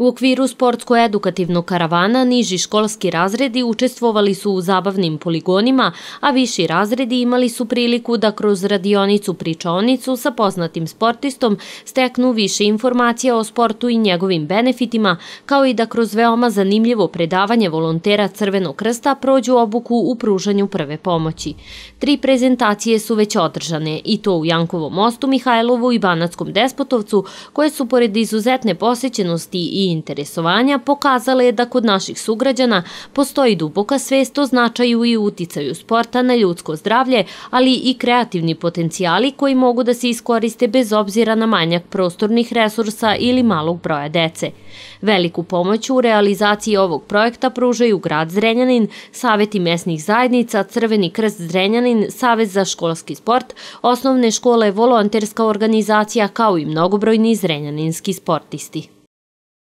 U okviru sportsko-edukativnog karavana niži školski razredi učestvovali su u zabavnim poligonima, a viši razredi imali su priliku da kroz radionicu pričaonicu sa poznatim sportistom steknu više informacija o sportu i njegovim benefitima, kao i da kroz veoma zanimljivo predavanje volontera Crvenog krsta prođu obuku u pružanju prve pomoći. Tri prezentacije su već održane, i to u Jankovom mostu, Mihajlovu i Banackom Despotovcu, koje su pored izuzetne posećenosti i interesovanja pokazala je da kod naših sugrađana postoji duboka svest o značaju i uticaju sporta na ljudsko zdravlje, ali i kreativni potencijali koji mogu da se iskoriste bez obzira na manjak prostornih resursa ili malog broja dece. Veliku pomoć u realizaciji ovog projekta pružaju grad Zrenjanin, Saveti mesnih zajednica, Crveni krst Zrenjanin, Savez za školski sport, osnovne škole, volonterska organizacija kao i mnogobrojni zrenjaninski sportisti.